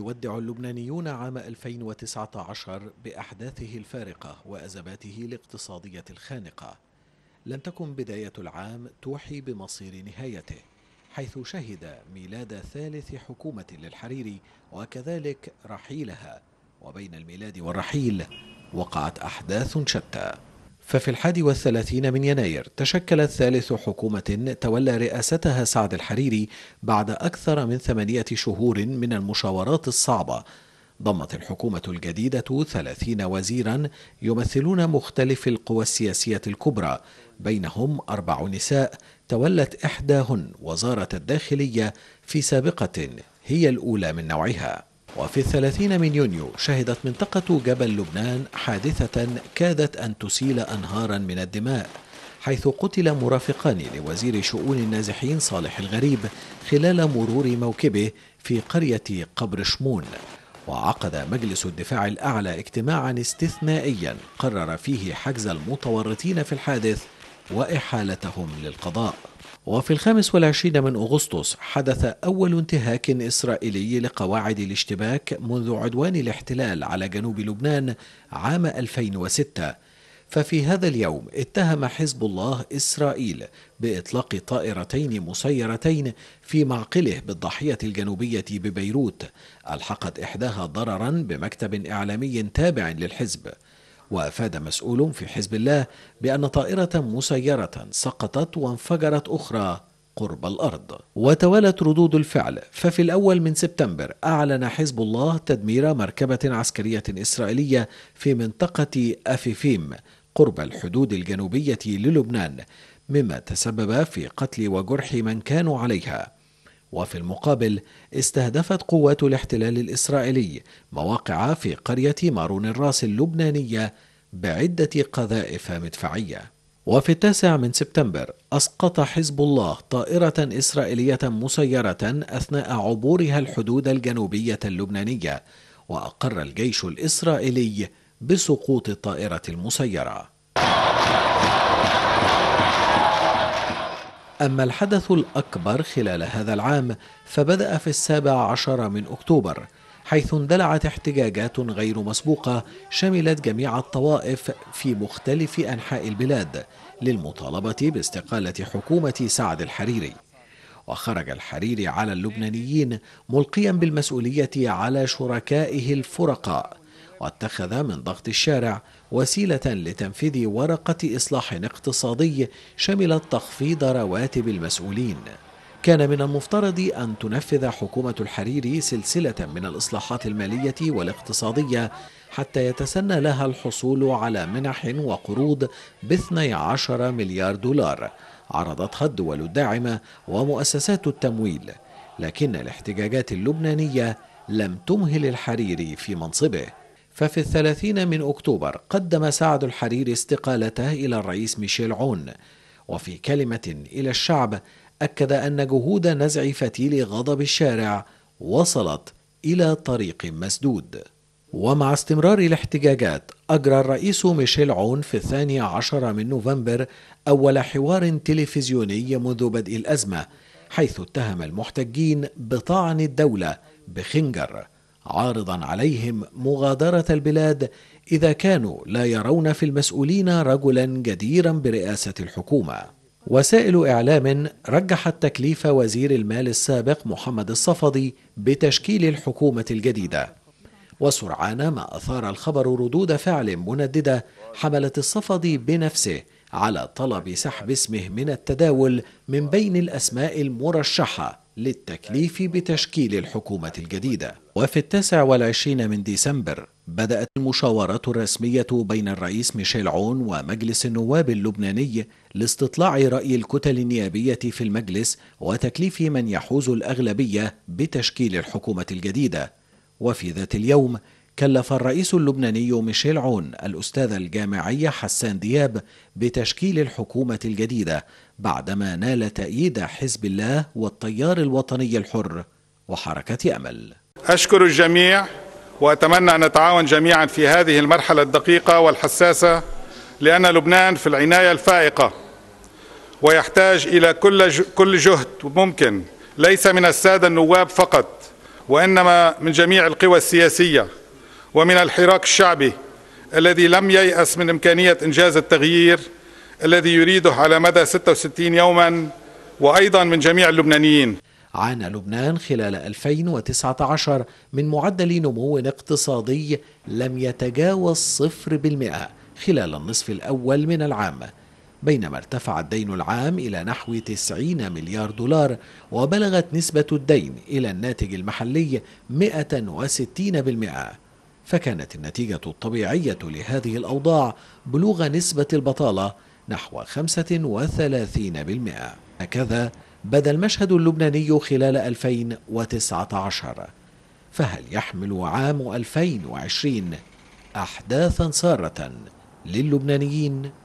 يودع اللبنانيون عام 2019 بأحداثه الفارقة وأزماته الاقتصادية الخانقة لم تكن بداية العام توحي بمصير نهايته حيث شهد ميلاد ثالث حكومة للحريري وكذلك رحيلها وبين الميلاد والرحيل وقعت أحداث شتى ففي الحادي والثلاثين من يناير تشكلت ثالث حكومة تولى رئاستها سعد الحريري بعد أكثر من ثمانية شهور من المشاورات الصعبة ضمت الحكومة الجديدة ثلاثين وزيرا يمثلون مختلف القوى السياسية الكبرى بينهم أربع نساء تولت إحداهن وزارة الداخلية في سابقة هي الأولى من نوعها وفي الثلاثين من يونيو شهدت منطقة جبل لبنان حادثة كادت أن تسيل أنهارا من الدماء حيث قتل مرافقان لوزير شؤون النازحين صالح الغريب خلال مرور موكبه في قرية قبر شمون وعقد مجلس الدفاع الأعلى اجتماعا استثنائيا قرر فيه حجز المتورطين في الحادث وإحالتهم للقضاء وفي الخامس والعشرين من أغسطس حدث أول انتهاك إسرائيلي لقواعد الاشتباك منذ عدوان الاحتلال على جنوب لبنان عام 2006 ففي هذا اليوم اتهم حزب الله إسرائيل بإطلاق طائرتين مسيرتين في معقله بالضحية الجنوبية ببيروت ألحقت إحداها ضررا بمكتب إعلامي تابع للحزب وأفاد مسؤول في حزب الله بأن طائرة مسيرة سقطت وانفجرت أخرى قرب الأرض وتوالت ردود الفعل ففي الأول من سبتمبر أعلن حزب الله تدمير مركبة عسكرية إسرائيلية في منطقة أفيفيم قرب الحدود الجنوبية للبنان مما تسبب في قتل وجرح من كانوا عليها وفي المقابل استهدفت قوات الاحتلال الإسرائيلي مواقع في قرية مارون الراس اللبنانية بعدة قذائف مدفعية وفي التاسع من سبتمبر أسقط حزب الله طائرة إسرائيلية مسيرة أثناء عبورها الحدود الجنوبية اللبنانية وأقر الجيش الإسرائيلي بسقوط الطائرة المسيرة أما الحدث الأكبر خلال هذا العام فبدأ في السابع عشر من أكتوبر حيث اندلعت احتجاجات غير مسبوقة شملت جميع الطوائف في مختلف أنحاء البلاد للمطالبة باستقالة حكومة سعد الحريري وخرج الحريري على اللبنانيين ملقيا بالمسؤولية على شركائه الفرقاء واتخذ من ضغط الشارع وسيلة لتنفيذ ورقة إصلاح اقتصادي شملت تخفيض رواتب المسؤولين كان من المفترض أن تنفذ حكومة الحريري سلسلة من الإصلاحات المالية والاقتصادية حتى يتسنى لها الحصول على منح وقروض ب 12 مليار دولار عرضتها الدول الداعمة ومؤسسات التمويل لكن الاحتجاجات اللبنانية لم تمهل الحريري في منصبه ففي الثلاثين من أكتوبر قدم سعد الحريري استقالته إلى الرئيس ميشيل عون وفي كلمة إلى الشعب أكد أن جهود نزع فتيل غضب الشارع وصلت إلى طريق مسدود ومع استمرار الاحتجاجات أجرى الرئيس ميشيل عون في الثاني عشر من نوفمبر أول حوار تلفزيوني منذ بدء الأزمة حيث اتهم المحتجين بطعن الدولة بخنجر عارضا عليهم مغادره البلاد اذا كانوا لا يرون في المسؤولين رجلا جديرا برئاسه الحكومه وسائل إعلام رجحت تكليف وزير المال السابق محمد الصفدي بتشكيل الحكومة الجديدة وسرعان ما أثار الخبر ردود فعل منددة حملت الصفدي بنفسه على طلب سحب اسمه من التداول من بين الأسماء المرشحة للتكليف بتشكيل الحكومة الجديدة وفي التاسع والعشرين من ديسمبر بدأت المشاورات الرسمية بين الرئيس ميشيل عون ومجلس النواب اللبناني لاستطلاع رأي الكتل النيابية في المجلس وتكليف من يحوز الأغلبية بتشكيل الحكومة الجديدة وفي ذات اليوم كلف الرئيس اللبناني ميشيل عون الأستاذ الجامعي حسان دياب بتشكيل الحكومة الجديدة بعدما نال تأييد حزب الله والتيار الوطني الحر وحركة أمل أشكر الجميع وأتمنى أن نتعاون جميعا في هذه المرحلة الدقيقة والحساسة لأن لبنان في العناية الفائقة ويحتاج إلى كل كل جهد ممكن ليس من السادة النواب فقط وإنما من جميع القوى السياسية ومن الحراك الشعبي الذي لم ييأس من إمكانية إنجاز التغيير الذي يريده على مدى 66 يوما وأيضا من جميع اللبنانيين عانى لبنان خلال 2019 من معدل نمو اقتصادي لم يتجاوز صفر بالمئة خلال النصف الأول من العام بينما ارتفع الدين العام إلى نحو 90 مليار دولار وبلغت نسبة الدين إلى الناتج المحلي 160 بالمئة فكانت النتيجة الطبيعية لهذه الأوضاع بلوغ نسبة البطالة نحو 35% هكذا بدا المشهد اللبناني خلال 2019 فهل يحمل عام 2020 أحداثا سارة للبنانيين؟